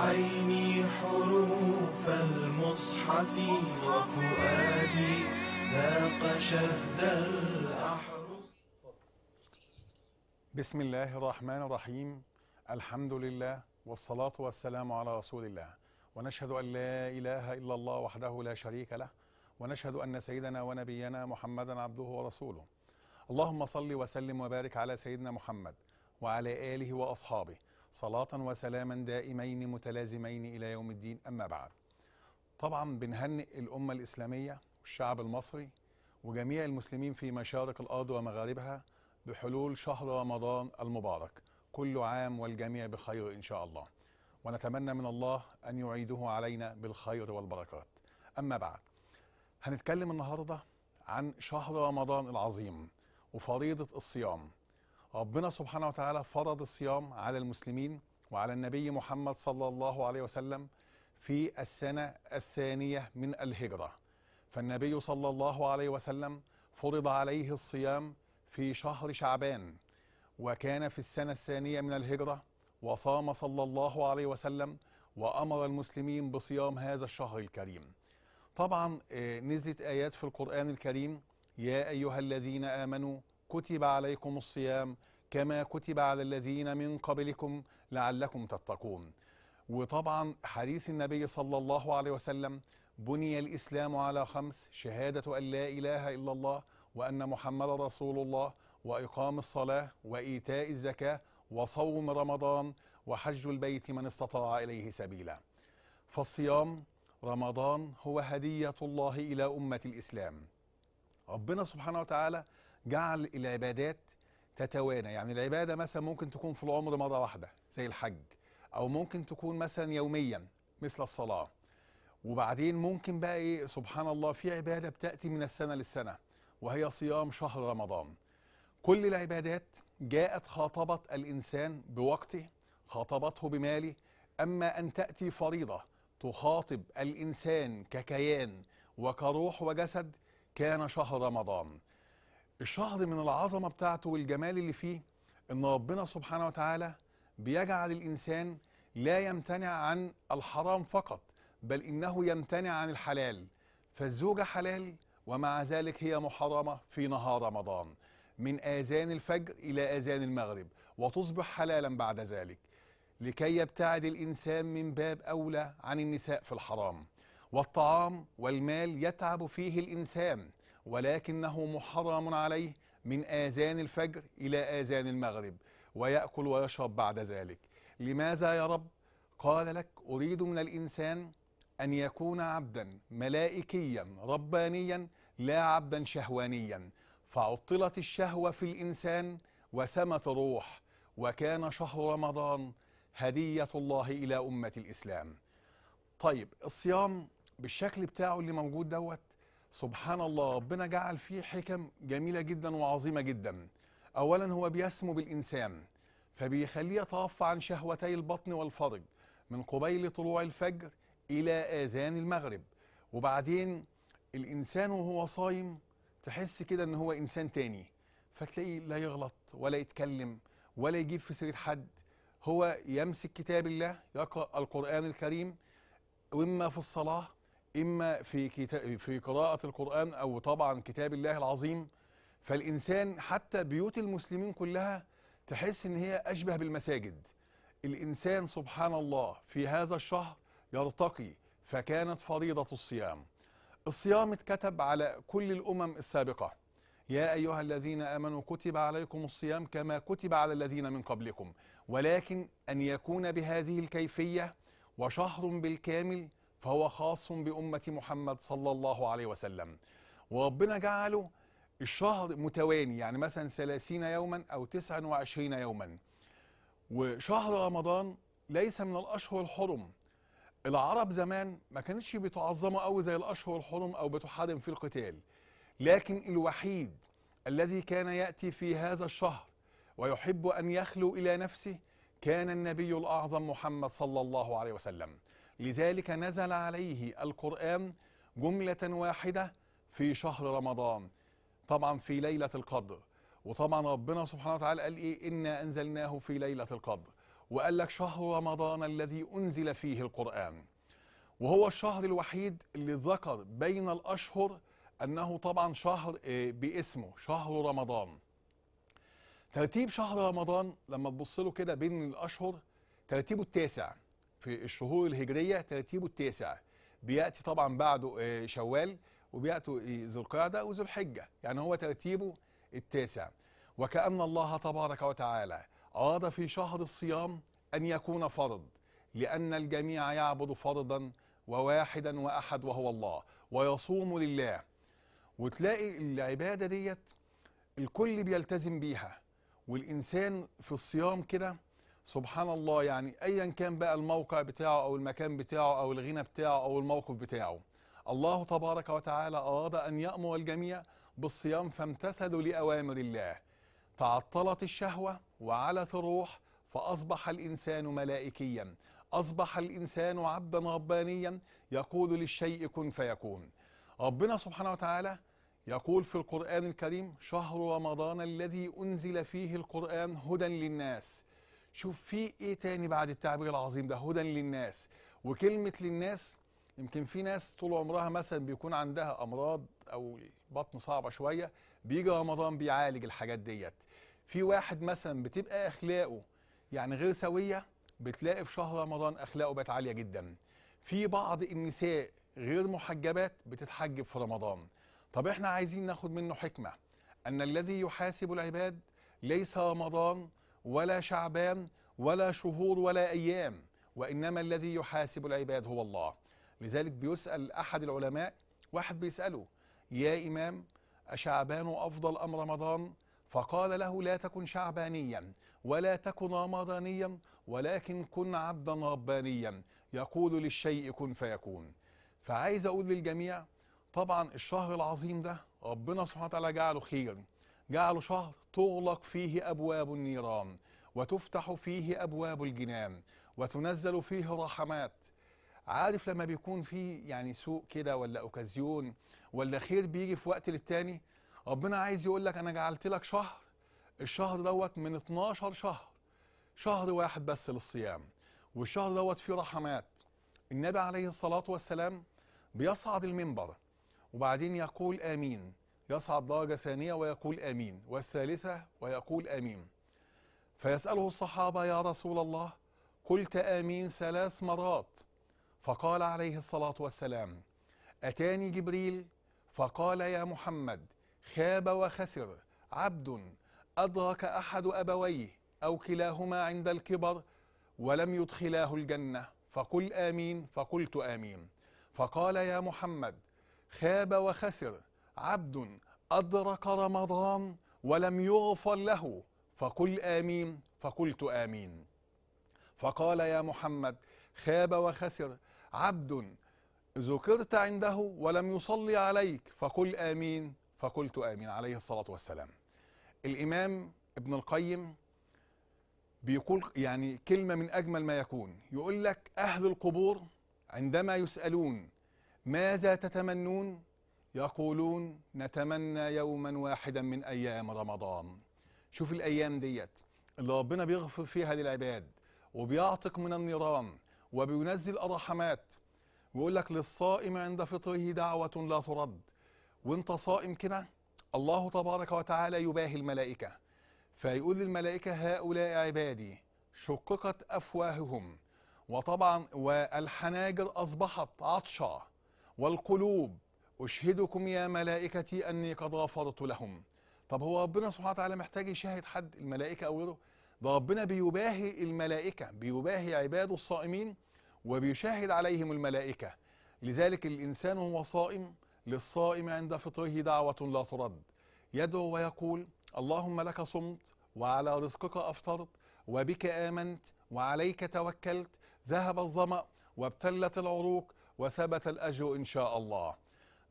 عيني حروف المصحف وفؤادي ذاق شهد الأحرف بسم الله الرحمن الرحيم الحمد لله والصلاة والسلام على رسول الله ونشهد أن لا إله إلا الله وحده لا شريك له ونشهد أن سيدنا ونبينا محمدا عبده ورسوله اللهم صل وسلم وبارك على سيدنا محمد وعلى آله وأصحابه صلاة وسلاما دائمين متلازمين إلى يوم الدين أما بعد طبعا بنهنئ الأمة الإسلامية والشعب المصري وجميع المسلمين في مشارق الأرض ومغاربها بحلول شهر رمضان المبارك كل عام والجميع بخير إن شاء الله ونتمنى من الله أن يعيده علينا بالخير والبركات أما بعد هنتكلم النهاردة عن شهر رمضان العظيم وفريضة الصيام ربنا سبحانه وتعالى فرض الصيام على المسلمين وعلى النبي محمد صلى الله عليه وسلم في السنة الثانية من الهجرة فالنبي صلى الله عليه وسلم فرض عليه الصيام في شهر شعبان وكان في السنة الثانية من الهجرة وصام صلى الله عليه وسلم وأمر المسلمين بصيام هذا الشهر الكريم طبعا آه، نزلت آيات في القرآن الكريم يا أيها الذين آمنوا كتب عليكم الصيام كما كتب على الذين من قبلكم لعلكم تتقون وطبعا حديث النبي صلى الله عليه وسلم بني الإسلام على خمس شهادة أن لا إله إلا الله وأن محمد رسول الله وإقام الصلاة وإيتاء الزكاة وصوم رمضان وحج البيت من استطاع إليه سبيلا فالصيام رمضان هو هدية الله إلى أمة الإسلام ربنا سبحانه وتعالى جعل العبادات تتوانى يعني العبادة مثلا ممكن تكون في العمر مرة واحدة زي الحج أو ممكن تكون مثلا يوميا مثل الصلاة وبعدين ممكن بقى إيه سبحان الله في عبادة بتأتي من السنة للسنة وهي صيام شهر رمضان كل العبادات جاءت خاطبت الإنسان بوقته خاطبته بماله أما أن تأتي فريضة تخاطب الإنسان ككيان وكروح وجسد كان شهر رمضان الشهر من العظمه بتاعته والجمال اللي فيه ان ربنا سبحانه وتعالى بيجعل الانسان لا يمتنع عن الحرام فقط بل انه يمتنع عن الحلال فالزوجه حلال ومع ذلك هي محرمه في نهار رمضان من اذان الفجر الى اذان المغرب وتصبح حلالا بعد ذلك لكي يبتعد الانسان من باب اولى عن النساء في الحرام والطعام والمال يتعب فيه الانسان ولكنه محرم عليه من آذان الفجر إلى آذان المغرب ويأكل ويشرب بعد ذلك لماذا يا رب؟ قال لك أريد من الإنسان أن يكون عبدا ملائكيا ربانيا لا عبدا شهوانيا فعطلت الشهوة في الإنسان وسمت الروح وكان شهر رمضان هدية الله إلى أمة الإسلام طيب الصيام بالشكل بتاعه اللي موجود دوت سبحان الله ربنا جعل فيه حكم جميلة جدا وعظيمة جدا أولا هو بيسمو بالإنسان فبيخليه يتوفى عن شهوتي البطن والفرج من قبيل طلوع الفجر إلى آذان المغرب وبعدين الإنسان وهو صايم تحس كده إن هو إنسان تاني فتلاقيه لا يغلط ولا يتكلم ولا يجيب في سيرة حد هو يمسك كتاب الله يقرأ القرآن الكريم وإما في الصلاة إما في, كتاب في قراءة القرآن أو طبعا كتاب الله العظيم فالإنسان حتى بيوت المسلمين كلها تحس إن هي أشبه بالمساجد الإنسان سبحان الله في هذا الشهر يرتقي فكانت فريضة الصيام الصيام اتكتب على كل الأمم السابقة يا أيها الذين آمنوا كتب عليكم الصيام كما كتب على الذين من قبلكم ولكن أن يكون بهذه الكيفية وشهر بالكامل فهو خاص بأمة محمد صلى الله عليه وسلم وربنا جعله الشهر متواني يعني مثلا 30 يوما أو 29 يوما وشهر رمضان ليس من الأشهر الحرم العرب زمان ما كانتش بتعظمه قوي زي الأشهر الحرم أو بتحارم في القتال لكن الوحيد الذي كان يأتي في هذا الشهر ويحب أن يخلو إلى نفسه كان النبي الأعظم محمد صلى الله عليه وسلم لذلك نزل عليه القرآن جملة واحدة في شهر رمضان طبعا في ليلة القدر وطبعا ربنا سبحانه وتعالى قال إيه إنا أنزلناه في ليلة القدر وقال لك شهر رمضان الذي أنزل فيه القرآن وهو الشهر الوحيد اللي ذكر بين الأشهر أنه طبعا شهر آه، باسمه شهر رمضان ترتيب شهر رمضان لما تبص له كده بين الأشهر ترتيبه التاسع في الشهور الهجريه ترتيبه التاسع بياتي طبعا بعده آه، شوال وبيأتوا ذو القعدة وذو الحجة يعني هو ترتيبه التاسع وكأن الله تبارك وتعالى أراد في شهر الصيام أن يكون فرض لأن الجميع يعبد فرضا وواحدا وأحد وهو الله ويصوم لله وتلاقي العبادة ديت الكل بيلتزم بيها والإنسان في الصيام كده سبحان الله يعني ايا كان بقى الموقع بتاعه او المكان بتاعه او الغنى بتاعه او الموقف بتاعه الله تبارك وتعالى اراد ان يامر الجميع بالصيام فامتثلوا لاوامر الله فعطلت الشهوه وعلت الروح فاصبح الانسان ملائكيا اصبح الانسان عبدا ربانيا يقول للشيء كن فيكون ربنا سبحانه وتعالى يقول في القران الكريم شهر رمضان الذي انزل فيه القران هدى للناس شوف في ايه تاني بعد التعبير العظيم ده هدى للناس وكلمه للناس يمكن في ناس طول عمرها مثلا بيكون عندها امراض او بطن صعبه شويه بيجي رمضان بيعالج الحاجات ديت في واحد مثلا بتبقى اخلاقه يعني غير سويه بتلاقي في شهر رمضان اخلاقه بقت عاليه جدا في بعض النساء غير محجبات بتتحجب في رمضان طب احنا عايزين ناخد منه حكمه ان الذي يحاسب العباد ليس رمضان ولا شعبان ولا شهور ولا أيام وإنما الذي يحاسب العباد هو الله لذلك بيسأل أحد العلماء واحد بيسأله يا إمام أشعبان أفضل أم رمضان فقال له لا تكن شعبانيا ولا تكن رمضانيا ولكن كن عبدا ربانيا يقول للشيء كن فيكون فعايز أقول للجميع طبعا الشهر العظيم ده ربنا سبحانه وتعالى جعله خير جعلوا شهر تغلق فيه أبواب النيران وتفتح فيه أبواب الجنان وتنزل فيه رحمات عارف لما بيكون في يعني سوء كده ولا أوكازيون ولا خير بيجي في وقت للتاني ربنا عايز يقول لك أنا جعلت لك شهر الشهر دوت من 12 شهر شهر واحد بس للصيام والشهر دوت فيه رحمات النبي عليه الصلاة والسلام بيصعد المنبر وبعدين يقول آمين يصعد درجة ثانية ويقول آمين والثالثة ويقول آمين فيسأله الصحابة يا رسول الله قلت آمين ثلاث مرات فقال عليه الصلاة والسلام أتاني جبريل فقال يا محمد خاب وخسر عبد أدرك أحد أبويه أو كلاهما عند الكبر ولم يدخلاه الجنة فقل آمين فقلت آمين فقال يا محمد خاب وخسر عبد أدرك رمضان ولم يغفر له فقل آمين فقلت آمين فقال يا محمد خاب وخسر عبد ذكرت عنده ولم يصلي عليك فقل آمين فقلت آمين عليه الصلاة والسلام الإمام ابن القيم بيقول يعني كلمة من أجمل ما يكون يقول لك أهل القبور عندما يسألون ماذا تتمنون يقولون نتمنى يوما واحدا من ايام رمضان شوف الايام ديت اللي ربنا بيغفر فيها للعباد وبيعتق من النيران وبينزل الرحمات ويقول لك للصائم عند فطره دعوة لا ترد وانت صائم كده الله تبارك وتعالى يباهي الملائكة فيقول للملائكة هؤلاء عبادي شققت أفواههم وطبعا والحناجر أصبحت عطشة والقلوب أشهدكم يا ملائكتي أني قد غفرت لهم طب هو ربنا سبحانه وتعالى محتاج يشاهد حد الملائكة أو غيره ده ربنا بيباهي الملائكة بيباهي عباده الصائمين وبيشاهد عليهم الملائكة لذلك الإنسان هو صائم للصائم عند فطره دعوة لا ترد يدعو ويقول اللهم لك صمت وعلى رزقك أفطرت وبك آمنت وعليك توكلت ذهب الظمأ وابتلت العروق وثبت الأجر إن شاء الله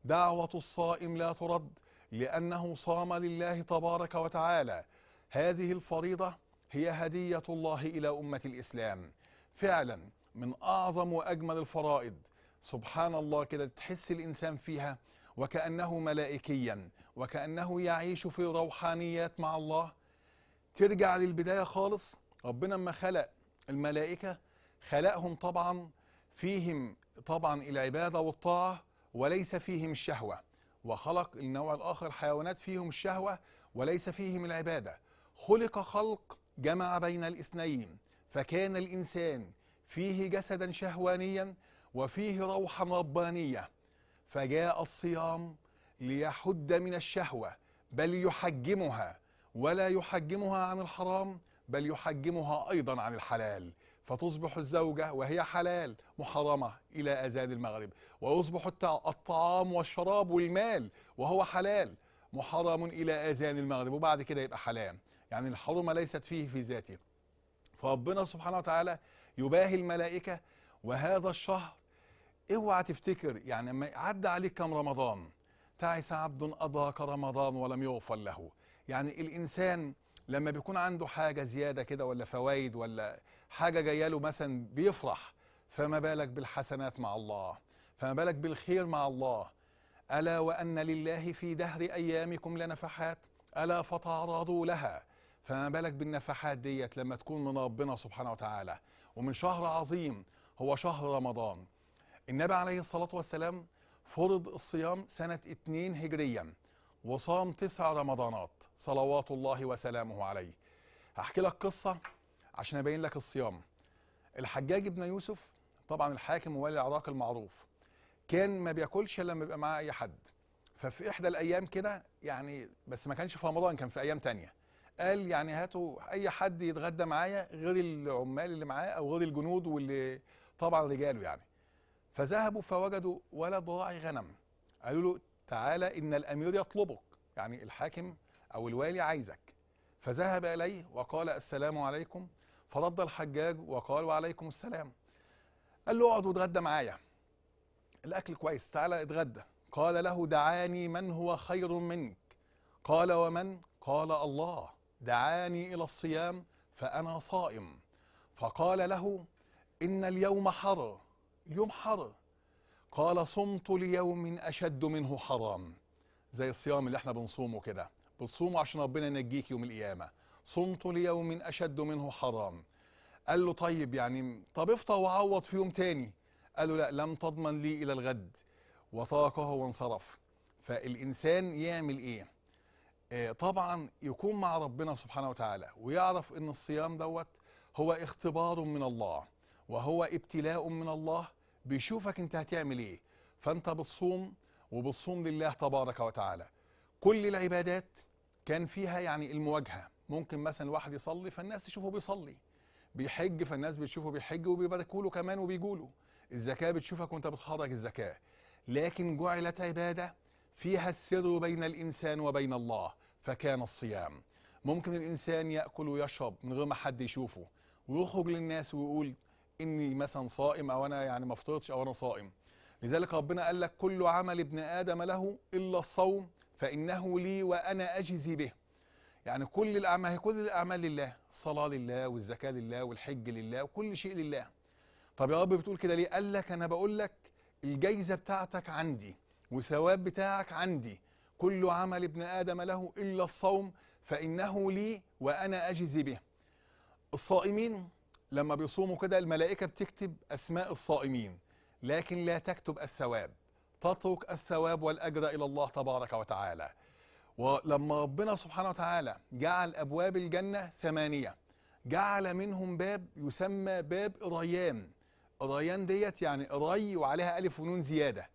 دعوة الصائم لا ترد لأنه صام لله تبارك وتعالى هذه الفريضة هي هدية الله إلى أمة الإسلام فعلا من أعظم وأجمل الفرائض سبحان الله كده تحس الإنسان فيها وكأنه ملائكيا وكأنه يعيش في روحانيات مع الله ترجع للبداية خالص ربنا ما خلق الملائكة خلقهم طبعا فيهم طبعا العبادة والطاعة وليس فيهم الشهوة وخلق النوع الآخر حيوانات فيهم الشهوة وليس فيهم العبادة خلق خلق جمع بين الاثنين فكان الإنسان فيه جسدا شهوانيا وفيه روحا ربانية فجاء الصيام ليحد من الشهوة بل يحجمها ولا يحجمها عن الحرام بل يحجمها أيضا عن الحلال فتصبح الزوجة وهي حلال محرمة إلى أذان المغرب ويصبح الطعام والشراب والمال وهو حلال محرم إلى أذان المغرب وبعد كده يبقى حلال يعني الحرمة ليست فيه في ذاته فربنا سبحانه وتعالى يباهي الملائكة وهذا الشهر اوعى تفتكر يعني ما عدى عليك كم رمضان تعس عبد أدرك رمضان ولم يغفر له يعني الإنسان لما بيكون عنده حاجه زياده كده ولا فوائد ولا حاجه جايه له مثلا بيفرح فما بالك بالحسنات مع الله فما بالك بالخير مع الله الا وان لله في دهر ايامكم لنفحات الا فتعرضوا لها فما بالك بالنفحات ديت لما تكون من ربنا سبحانه وتعالى ومن شهر عظيم هو شهر رمضان النبي عليه الصلاه والسلام فرض الصيام سنه 2 هجريا وصام تسع رمضانات صلوات الله وسلامه عليه هحكي لك قصة عشان أبين لك الصيام الحجاج ابن يوسف طبعا الحاكم ووالي العراق المعروف كان ما بياكلش الا لما بيبقى معاه اي حد ففي احدى الايام كده يعني بس ما كانش في رمضان كان في ايام تانية قال يعني هاتوا اي حد يتغدى معايا غير العمال اللي معاه او غير الجنود واللي طبعا رجاله يعني فذهبوا فوجدوا ولد راعي غنم قالوا له تعالى إن الأمير يطلبك يعني الحاكم أو الوالي عايزك فذهب إليه وقال السلام عليكم فرد الحجاج وقال وعليكم السلام قال له اقعد واتغدى معايا الأكل كويس تعالى اتغدى قال له دعاني من هو خير منك قال ومن قال الله دعاني إلى الصيام فأنا صائم فقال له إن اليوم حر اليوم حر قال صمت ليوم أشد منه حرام زي الصيام اللي احنا بنصومه كده بتصومه عشان ربنا ينجيك يوم القيامة صمت ليوم أشد منه حرام قال له طيب يعني طب افطر وعوض في يوم تاني قال له لا لم تضمن لي إلى الغد وتركه وانصرف فالإنسان يعمل إيه؟ آه، طبعا يكون مع ربنا سبحانه وتعالى ويعرف ان الصيام دوت هو اختبار من الله وهو ابتلاء من الله بيشوفك انت هتعمل ايه فانت بتصوم وبتصوم لله تبارك وتعالى كل العبادات كان فيها يعني المواجهه ممكن مثلا الواحد يصلي فالناس تشوفه بيصلي بيحج فالناس بتشوفه بيحج وبيباركوا له كمان وبيجوا الزكاه بتشوفك وانت بتخرج الزكاه لكن جعلت عباده فيها السر بين الانسان وبين الله فكان الصيام ممكن الانسان ياكل ويشرب من غير ما حد يشوفه ويخرج للناس ويقول اني مثلا صائم او انا يعني ما افطرتش او انا صائم لذلك ربنا قال لك كل عمل ابن ادم له الا الصوم فانه لي وانا اجزي به يعني كل الاعمال كل الاعمال لله الصلاه لله والزكاه لله والحج لله وكل شيء لله طب يا رب بتقول كده ليه قال لك انا بقول لك الجايزه بتاعتك عندي وثواب بتاعك عندي كل عمل ابن ادم له الا الصوم فانه لي وانا اجزي به الصائمين لما بيصوموا كده الملائكة بتكتب أسماء الصائمين لكن لا تكتب الثواب تترك الثواب والأجر إلى الله تبارك وتعالى ولما ربنا سبحانه وتعالى جعل أبواب الجنة ثمانية جعل منهم باب يسمى باب ريان ريان ديت يعني ري وعليها ألف ونون زيادة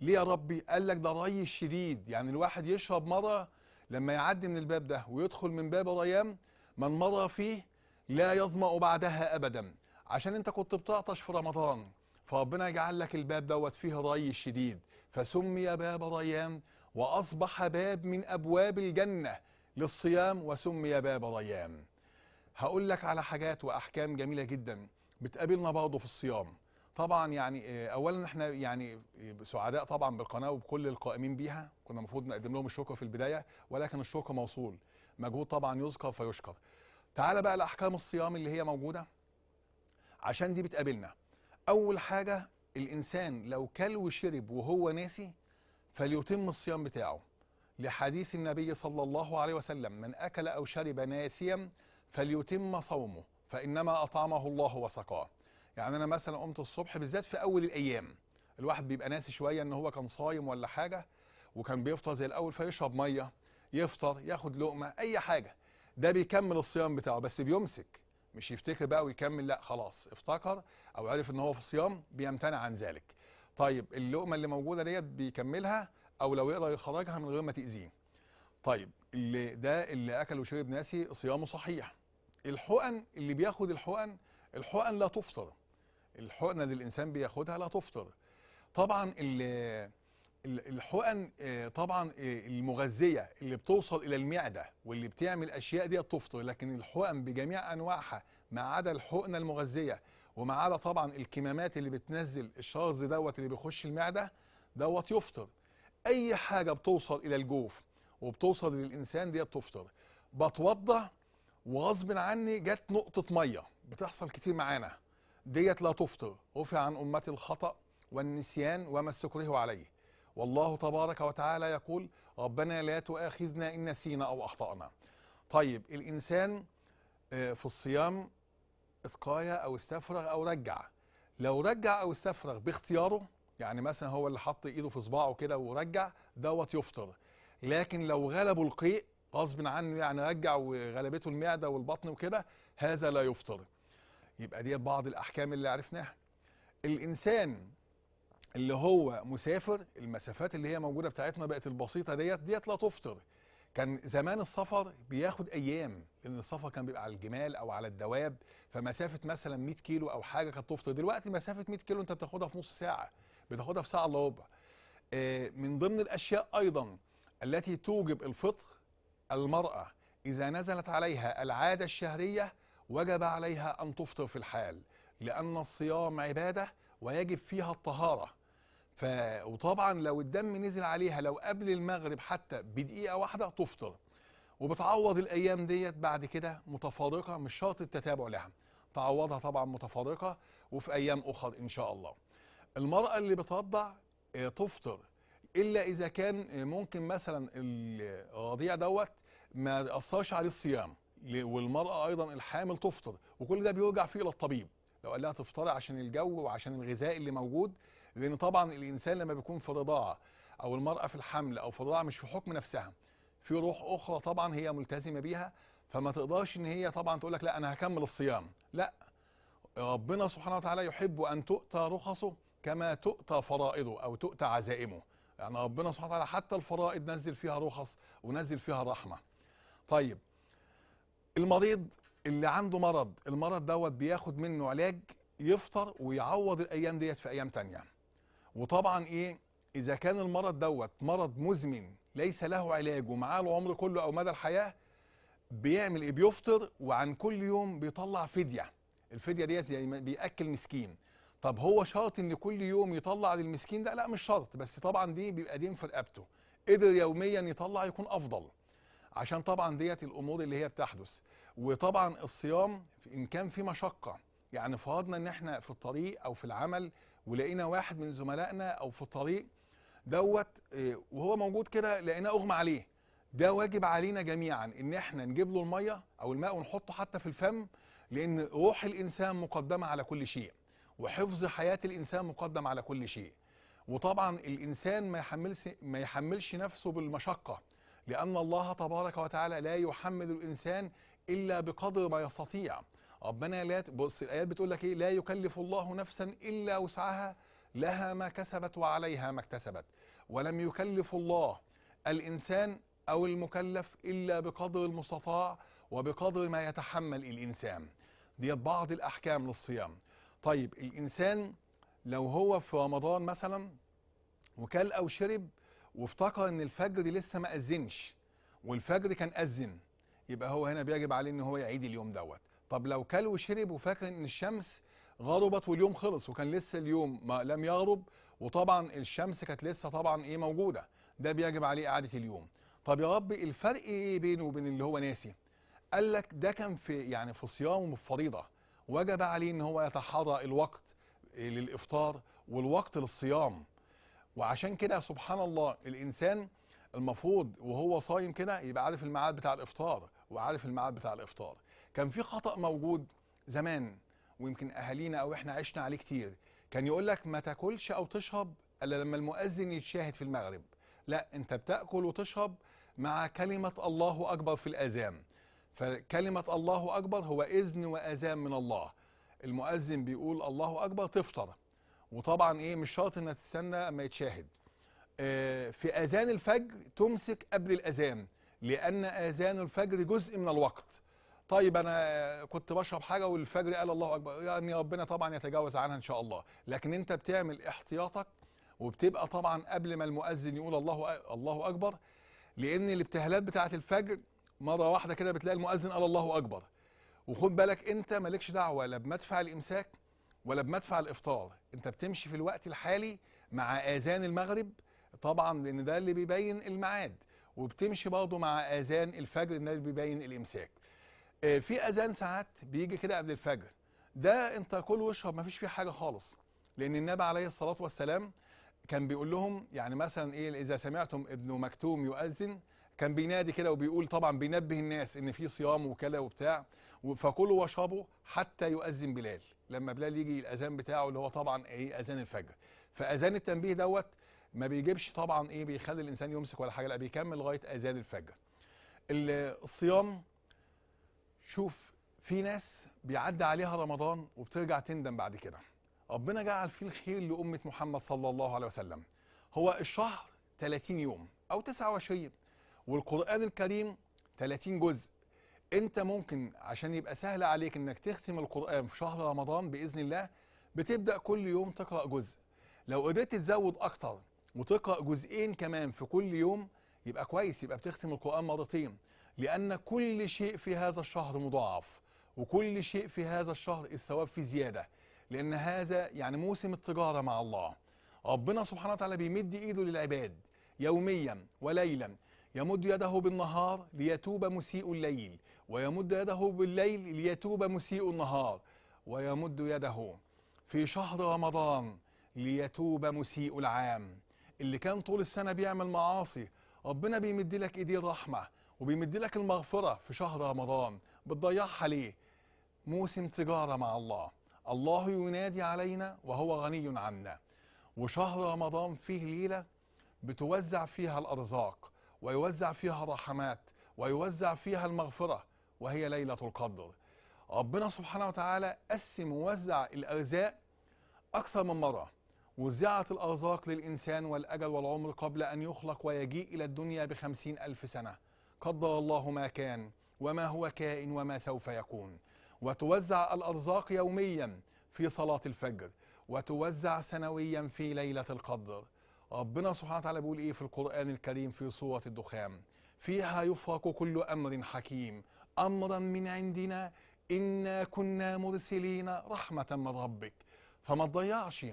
ليه يا ربي قال لك ده ري الشديد يعني الواحد يشرب مرة لما يعدي من الباب ده ويدخل من باب ريان من مر فيه لا يظمأ بعدها أبدا عشان أنت كنت بتعطش في رمضان فربنا يجعل لك الباب دوت فيه ري الشديد فسمي باب ريان وأصبح باب من أبواب الجنة للصيام وسمي باب ريان هقول لك على حاجات وأحكام جميلة جدا بتقابلنا برضه في الصيام طبعا يعني آه، اولا احنا يعني آه، سعداء طبعا بالقناه وبكل القائمين بيها كنا المفروض نقدم لهم الشكر في البدايه ولكن الشكر موصول مجهود طبعا يذكر فيشكر تعال بقى لأحكام الصيام اللي هي موجودة عشان دي بتقابلنا أول حاجة الإنسان لو كل وشرب وهو ناسي فليتم الصيام بتاعه لحديث النبي صلى الله عليه وسلم من أكل أو شرب ناسيا فليتم صومه فإنما أطعمه الله وسقاه يعني أنا مثلا قمت الصبح بالذات في أول الأيام الواحد بيبقى ناسي شوية إن هو كان صايم ولا حاجة وكان بيفطر زي الأول فيشرب مية يفطر ياخد لقمة أي حاجة ده بيكمل الصيام بتاعه بس بيمسك مش يفتكر بقى ويكمل لا خلاص افتكر او عرف ان هو في صيام بيمتنع عن ذلك طيب اللقمه اللي موجوده ديت بيكملها او لو يقدر يخرجها من غير ما تاذيه طيب اللي ده اللي اكل وشرب ناسي صيامه صحيح الحقن اللي بياخد الحقن الحقن لا تفطر الحقنه اللي الانسان بياخدها لا تفطر طبعا اللي الحقن آه، طبعا آه، المغذيه اللي بتوصل الى المعده واللي بتعمل اشياء دي تفطر لكن الحقن بجميع انواعها ما عدا الحقنه المغذيه وما عدا طبعا الكمامات اللي بتنزل الشرز دوت اللي بيخش المعده دوت يفطر اي حاجه بتوصل الى الجوف وبتوصل للانسان دي تفطر بتوضى وغصب عني جت نقطه ميه بتحصل كتير معانا ديت لا تفطر رفع عن امتي الخطا والنسيان وما استكرهوا عليه والله تبارك وتعالى يقول ربنا لا تؤاخذنا إن نسينا أو أخطأنا طيب الإنسان آه، في الصيام اتقايا أو استفرغ أو رجع لو رجع أو استفرغ باختياره يعني مثلا هو اللي حط إيده في صباعه كده ورجع دوت يفطر لكن لو غلبه القيء غصب عنه يعني رجع وغلبته المعدة والبطن وكده هذا لا يفطر يبقى دي بعض الأحكام اللي عرفناها الإنسان اللي هو مسافر المسافات اللي هي موجوده بتاعتنا بقت البسيطه ديت ديت لا تفطر كان زمان السفر بياخد ايام لان السفر كان بيبقى على الجمال او على الدواب فمسافه مثلا 100 كيلو او حاجه كانت تفطر دلوقتي مسافه 100 كيلو انت بتاخدها في نص ساعه بتاخدها في ساعه الا ربع آه، من ضمن الاشياء ايضا التي توجب الفطر المراه اذا نزلت عليها العاده الشهريه وجب عليها ان تفطر في الحال لان الصيام عباده ويجب فيها الطهاره ف وطبعا لو الدم نزل عليها لو قبل المغرب حتى بدقيقه واحده تفطر وبتعوض الايام ديت بعد كده متفارقه مش شرط التتابع لها تعوضها طبعا متفارقه وفي ايام اخر ان شاء الله المراه اللي بترضع آه، تفطر الا اذا كان آه، ممكن مثلا الرضيع دوت ما اثرش عليه الصيام والمراه ايضا الحامل تفطر وكل ده بيرجع فيه للطبيب لو قال لها تفطري عشان الجو وعشان الغذاء اللي موجود لان طبعا الانسان لما بيكون في رضاعه او المراه في الحمل او في رضاعه مش في حكم نفسها في روح اخرى طبعا هي ملتزمه بيها فما تقدرش ان هي طبعا تقول لك لا انا هكمل الصيام لا ربنا سبحانه وتعالى يحب ان تؤتى رخصه كما تؤتى فرائضه او تؤتى عزائمه يعني ربنا سبحانه وتعالى حتى الفرائض نزل فيها رخص ونزل فيها رحمه طيب المريض اللي عنده مرض المرض دوت بياخد منه علاج يفطر ويعوض الايام ديت في ايام تانيه وطبعا ايه اذا كان المرض دوت مرض مزمن ليس له علاج ومعاه العمر كله او مدى الحياه بيعمل ايه بيفطر وعن كل يوم بيطلع فديه الفديه ديت يعني بياكل مسكين طب هو شرط ان كل يوم يطلع للمسكين ده لا مش شرط بس طبعا دي بيبقى دين في رقبته قدر يوميا يطلع يكون افضل عشان طبعا ديت الامور اللي هي بتحدث وطبعا الصيام ان كان في مشقه يعني فرضنا ان احنا في الطريق او في العمل ولقينا واحد من زملائنا او في الطريق دوت آه، وهو موجود كده لقيناه اغمى عليه ده واجب علينا جميعا ان احنا نجيب له الميه او الماء ونحطه حتى في الفم لان روح الانسان مقدمه على كل شيء وحفظ حياه الانسان مقدم على كل شيء وطبعا الانسان ما يحملش ما يحملش نفسه بالمشقه لان الله تبارك وتعالى لا يحمل الانسان الا بقدر ما يستطيع ربنا لا بص الايات بتقول لك ايه لا يكلف الله نفسا الا وسعها لها ما كسبت وعليها ما اكتسبت ولم يكلف الله الانسان او المكلف الا بقدر المستطاع وبقدر ما يتحمل الانسان دي بعض الاحكام للصيام طيب الانسان لو هو في رمضان مثلا وكل او شرب وافتكر ان الفجر دي لسه ما اذنش والفجر كان اذن يبقى هو هنا بيجب عليه ان هو يعيد اليوم دوت طب لو كل وشرب وفاكر ان الشمس غربت واليوم خلص وكان لسه اليوم ما لم يغرب وطبعا الشمس كانت لسه طبعا ايه موجوده ده بيجب عليه اعاده اليوم طب يا رب الفرق ايه بينه وبين اللي هو ناسي قال لك ده كان في يعني في صيام فريضه وجب عليه ان هو يتحرى الوقت للافطار والوقت للصيام وعشان كده سبحان الله الانسان المفروض وهو صايم كده يبقى عارف الميعاد بتاع الافطار وعارف الميعاد بتاع الافطار كان في خطأ موجود زمان ويمكن أهالينا أو إحنا عشنا عليه كتير كان يقول لك ما تاكلش أو تشرب إلا لما المؤذن يتشاهد في المغرب لا أنت بتأكل وتشرب مع كلمة الله أكبر في الأذان فكلمة الله أكبر هو إذن وأذان من الله المؤذن بيقول الله أكبر تفطر وطبعا إيه مش شرط إنك تستنى أما يتشاهد آه في أذان الفجر تمسك قبل الأذان لأن أذان الفجر جزء من الوقت طيب انا كنت بشرب حاجه والفجر قال الله اكبر يعني ربنا طبعا يتجاوز عنها ان شاء الله لكن انت بتعمل احتياطك وبتبقى طبعا قبل ما المؤذن يقول الله الله اكبر لان الابتهالات بتاعه الفجر مره واحده كده بتلاقي المؤذن قال الله اكبر وخد بالك انت مالكش دعوه لا بمدفع الامساك ولا بمدفع الافطار انت بتمشي في الوقت الحالي مع اذان المغرب طبعا لان ده اللي بيبين الميعاد وبتمشي برضه مع اذان الفجر ده اللي بيبين الامساك آه، في اذان ساعات بيجي كده قبل الفجر ده انت كل واشرب ما فيش فيه حاجه خالص لان النبي عليه الصلاه والسلام كان بيقول لهم يعني مثلا ايه اذا سمعتم ابن مكتوم يؤذن كان بينادي كده وبيقول طبعا بينبه الناس ان في صيام وكذا وبتاع فكلوا واشربوا حتى يؤذن بلال لما بلال يجي الاذان بتاعه اللي هو طبعا ايه اذان الفجر فاذان التنبيه دوت ما بيجيبش طبعا ايه بيخلي الانسان يمسك ولا حاجه لا بيكمل لغايه اذان الفجر الصيام شوف في ناس بيعدي عليها رمضان وبترجع تندم بعد كده ربنا جعل فيه الخير لأمة محمد صلى الله عليه وسلم هو الشهر 30 يوم أو 29 والقرآن الكريم 30 جزء أنت ممكن عشان يبقى سهل عليك أنك تختم القرآن في شهر رمضان بإذن الله بتبدأ كل يوم تقرأ جزء لو قدرت تزود أكتر وتقرأ جزئين كمان في كل يوم يبقى كويس يبقى بتختم القرآن مرتين لأن كل شيء في هذا الشهر مضاعف وكل شيء في هذا الشهر الثواب فيه زيادة لأن هذا يعني موسم التجارة مع الله ربنا سبحانه وتعالى بيمد إيده للعباد يوميا وليلا يمد يده بالنهار ليتوب مسيء الليل ويمد يده بالليل ليتوب مسيء النهار ويمد يده في شهر رمضان ليتوب مسيء العام اللي كان طول السنة بيعمل معاصي ربنا بيمد لك ايديه رحمه وبيمد لك المغفره في شهر رمضان بتضيعها ليه موسم تجاره مع الله الله ينادي علينا وهو غني عنا وشهر رمضان فيه ليله بتوزع فيها الارزاق ويوزع فيها الرحمات ويوزع فيها المغفره وهي ليله القدر ربنا سبحانه وتعالى قسم ووزع الارزاق اكثر من مره وزعت الأرزاق للإنسان والأجل والعمر قبل أن يخلق ويجيء إلى الدنيا بخمسين ألف سنة قدر الله ما كان وما هو كائن وما سوف يكون وتوزع الأرزاق يوميا في صلاة الفجر وتوزع سنويا في ليلة القدر ربنا سبحانه وتعالى بيقول إيه في القرآن الكريم في سورة الدخان فيها يفرق كل أمر حكيم أمرا من عندنا إنا كنا مرسلين رحمة من ربك فما تضيعش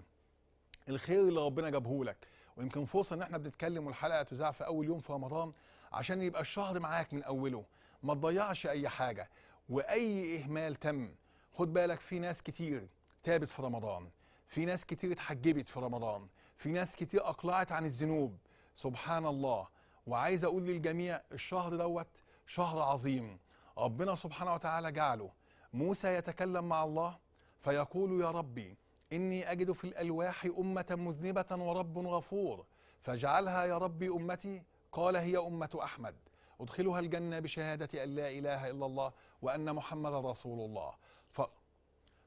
الخير اللي ربنا جابه لك ويمكن فرصه ان احنا بنتكلم والحلقه تذاع في اول يوم في رمضان عشان يبقى الشهر معاك من اوله ما تضيعش اي حاجه واي اهمال تم خد بالك في ناس كتير تابت في رمضان في ناس كتير اتحجبت في رمضان في ناس كتير اقلعت عن الذنوب سبحان الله وعايز اقول للجميع الشهر دوت شهر عظيم ربنا سبحانه وتعالى جعله موسى يتكلم مع الله فيقول يا ربي إني أجد في الألواح أمة مذنبة ورب غفور فاجعلها يا ربي أمتي قال هي أمة أحمد أدخلها الجنة بشهادة أن لا إله إلا الله وأن محمد رسول الله ف...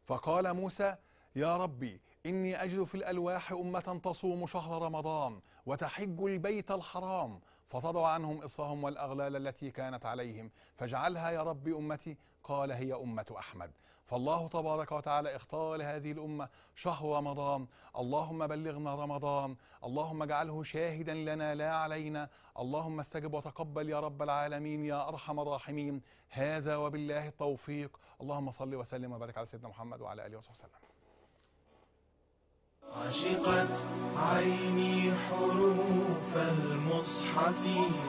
فقال موسى يا ربي إني أجد في الألواح أمة تصوم شهر رمضان وتحج البيت الحرام فتضع عنهم إصهم والأغلال التي كانت عليهم فاجعلها يا ربي أمتي قال هي أمة أحمد فالله تبارك وتعالى اختار لهذه الأمة شهر رمضان اللهم بلغنا رمضان اللهم اجعله شاهدا لنا لا علينا اللهم استجب وتقبل يا رب العالمين يا أرحم الراحمين هذا وبالله التوفيق اللهم صل وسلم وبارك على سيدنا محمد وعلى آله وصحبه وسلم عشقت عيني حروف المصحف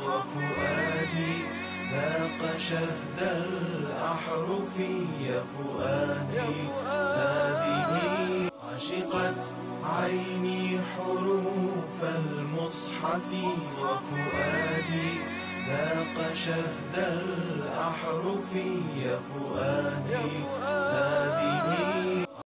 وفؤادي ذاق شهد الأحرف يا فؤادي هذه عشقت عيني حروف المصحف وفؤادي ذاق شهد الأحرف يا فؤادي هذه